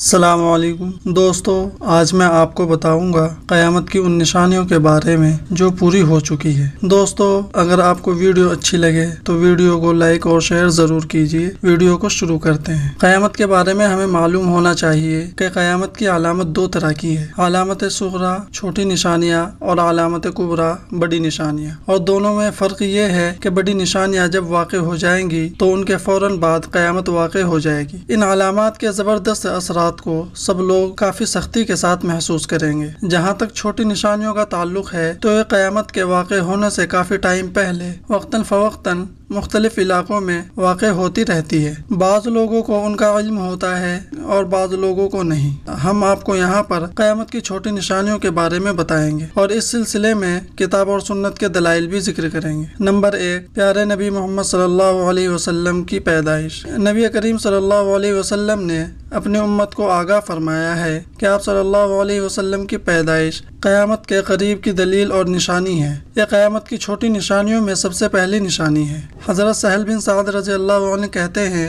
सलामकुम दोस्तों आज मैं आपको बताऊंगा क़यामत की उन निशानियों के बारे में जो पूरी हो चुकी है दोस्तों अगर आपको वीडियो अच्छी लगे तो वीडियो को लाइक और शेयर ज़रूर कीजिए वीडियो को शुरू करते हैं क़यामत के बारे में हमें मालूम होना चाहिए कि क़यामत की अलामत दो तरह की है अलामत सुगरा छोटी निशानियाँ और अलामत कुबरा बड़ी निशानियाँ और दोनों में फ़र्क ये है कि बड़ी निशानियाँ जब वाक़ हो जाएंगी तो उनके फ़ौर बाद क़्यामत वाक़ हो जाएगी इन अलामत के ज़बरदस्त असरा असरात को सब लोग काफ़ी सख्ती के साथ महसूस करेंगे जहाँ तक छोटी निशानियों का ताल्लुक है तो ये क़्यामत के वाक़ होने से काफ़ी टाइम पहले वक्ता फ़वक्ता मुख्तलिफ इलाक़ों में वाक़ होती रहती है बाज़ लोगों को उनका इल्म होता है और बाज़ लोगों को नहीं हम आपको यहाँ पर क़्यामत की छोटी निशानियों के बारे में बताएंगे और इस सिलसिले में किताब और सुन्नत के दलाइल भी जिक्र करेंगे नंबर एक प्यारे नबी मोहम्मद सल्लल्लाहु अलैहि वसल्लम की पैदाइश नबी करीम सल्लल्लाहु अलैहि वसल्लम ने अपनी उम्मत को आगाह फरमाया है कि आप सल्लल्लाहु अलैहि वसल्लम की पैदाइश क़यामत के करीब की दलील और निशानी है यह क़यामत की छोटी निशानियों में सबसे पहली निशानी है हज़रत सहल बिन साद रज़ी अल्लाह कहते हैं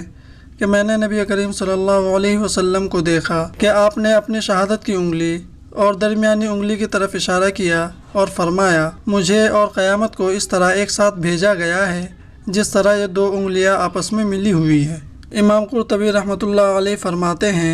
कि मैंने नबी करीम सल्लल्लाहु अलैहि वसल्लम को देखा कि आपने अपनी शहादत की उंगली और दरमियानी उंगली की तरफ इशारा किया और फरमाया मुझे और क़यामत को इस तरह एक साथ भेजा गया है जिस तरह ये दो उंगलियां आपस में मिली हुई है इमाम कुरतबी रहमतुल्लाह अलैह फरमाते हैं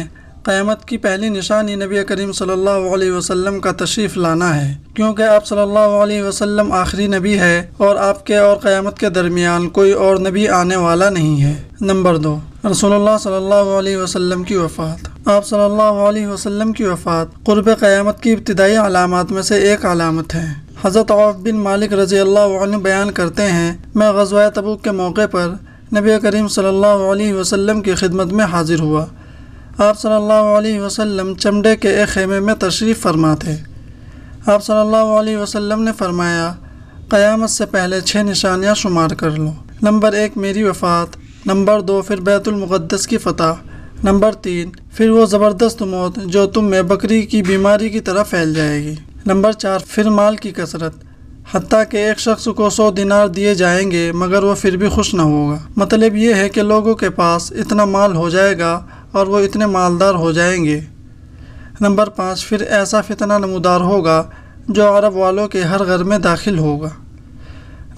क़यामत की पहली निशानी नबी करीम सल्लल्लाहु अलैहि वसल्लम का तशरीफ़ लाना है क्योंकि आप सल्लल्लाहु अलैहि वसल्लम आखिरी नबी है और आपके और क़यामत के दरमियान कोई और नबी आने वाला नहीं है नंबर दो रसोल्ला सल्लल्लाहु अलैहि वसल्लम की वफ़ात आप सल्लल्लाहु अलैहि वसल्लम की वफ़ात क़ुरब क़यामत की इब्तदाई अलामत में से एक अलामत है हज़रत औफ बिन मालिक रज़ी अल्लाह बयान करते हैं मैं गजवा तबुक के मौके पर नबी करीम सल्लल्लाहु अलैहि वसल्लम की खिदमत में हाज़िर हुआ आप सल्लल्लाहु अलैहि वसल्लम चमड़े के एक खेमे में तशरीफ़ फरमा थे आप सल्लल्लाहु अलैहि वसल्लम ने फरमाया क़यामत से पहले छः निशानियाँ शुमार कर लो नंबर एक मेरी वफ़ात नंबर दो फिर बैतुलमक़दस की फ़तह नंबर तीन फिर वो ज़बरदस्त मौत जो तुम में बकरी की बीमारी की तरह फैल जाएगी नंबर चार फिर माल की कसरत हती के एक शख्स को सौ दिनार दिए जाएंगे मगर वो फिर भी खुश ना होगा मतलब ये है कि लोगों के पास इतना माल हो जाएगा और वो इतने मालदार हो जाएंगे नंबर पाँच फिर ऐसा फितना नमदार होगा जो अरब वालों के हर घर में दाखिल होगा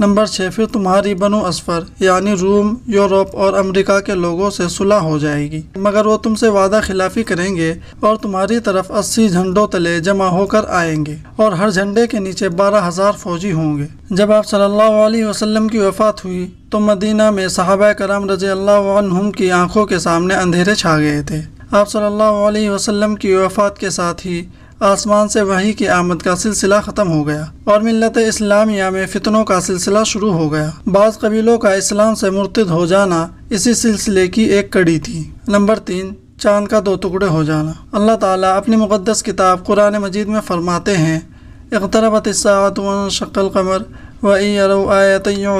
नंबर छः फिर तुम्हारी बनो असफर यानी रूम यूरोप और अमेरिका के लोगों से सुलह हो जाएगी मगर वो तुमसे वादा खिलाफी करेंगे और तुम्हारी तरफ अस्सी झंडों तले जमा होकर आएंगे और हर झंडे के नीचे बारह हज़ार फौजी होंगे जब आप सल्लल्लाहु अलैहि वसल्लम की वफ़ात हुई तो मदीना में साहबा कराम रज़ी अल्लाह की आंखों के सामने अंधेरे छा गए थे आप सल्लल्लाहु अलैहि वसल्लम की वफ़ात के साथ ही आसमान से वही की आमद का सिलसिला ख़त्म हो गया और मिलत इस्लामिया में फितनों का सिलसिला शुरू हो गया बाद कबीलों का इस्लाम से मुर्तद हो जाना इसी सिलसिले की एक कड़ी थी नंबर तीन चांद का दो टुकड़े हो जाना अल्लाह ताला अपनी मुक़दस किताब कुरान मजीद में फरमाते हैं कमर सात वन शक्ल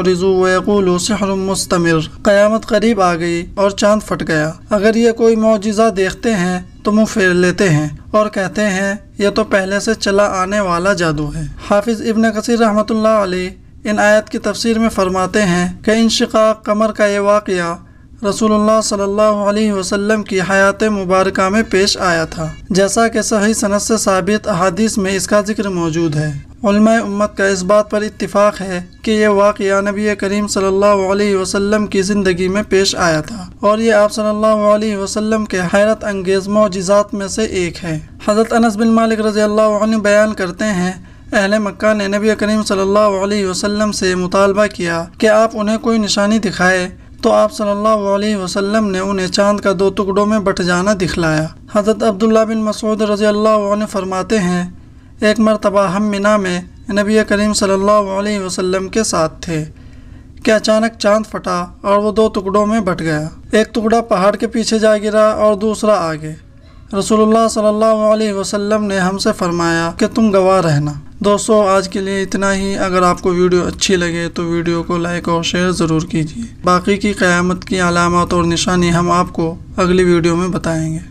रिजू वक़ूलमर क़यामत करीब आ गई और चांद फट गया अगर ये कोई मुजजा देखते हैं तो मुँह फेर लेते हैं और कहते हैं यह तो पहले से चला आने वाला जादू है हाफिज़ इबन कसर रहमत इन आयत की तफसीर में फ़रमाते हैं कि इन शिका कमर का ये वाक़ रसूलुल्लाह सल्लल्लाहु अलैहि वसल्लम की हयात मुबारक में पेश आया था जैसा कि सही सनत से साबित अहादीस में इसका जिक्र मौजूद है उम्मत का इस बात पर इतफ़ाक़ है कि यह वाक़ नबी करीम सल्लल्लाहु अलैहि वसल्लम की ज़िंदगी में पेश आया था और ये आप सल्लल्लाहु अलैहि वसल्लम के हैरत अंगेज़ मोजात में से एक है हज़रत अनस बिन मालिक रज़ी अल्लाह बयान करते हैं अहल मक्का ने नबी करीम सल्लल्लाहु अलैहि वसल्लम से मुतालबा किया कि आप उन्हें कोई निशानी दिखाए तो आप सल्लल्लाहु अलैहि वसल्लम ने उन्हें चांद का दो टुकड़ों में बट जाना दिखलाया हज़रत अब्दुल्ला बिन मसूद रज़ी अल्लाह फरमाते हैं एक मरतबा हम मिना में नबी करीम सल्लल्लाहु अलैहि वसल्लम के साथ थे कि अचानक चांद फटा और वो दो टुकड़ों में बट गया एक टुकड़ा पहाड़ के पीछे जा गिरा और दूसरा आगे रसोल्ला सल्ह वसलम ने हमसे फरमाया कि तुम गवाह रहना दोस्तों आज के लिए इतना ही अगर आपको वीडियो अच्छी लगे तो वीडियो को लाइक और शेयर ज़रूर कीजिए बाकी की क़्यामत की अलामत और निशानी हम आपको अगली वीडियो में बताएंगे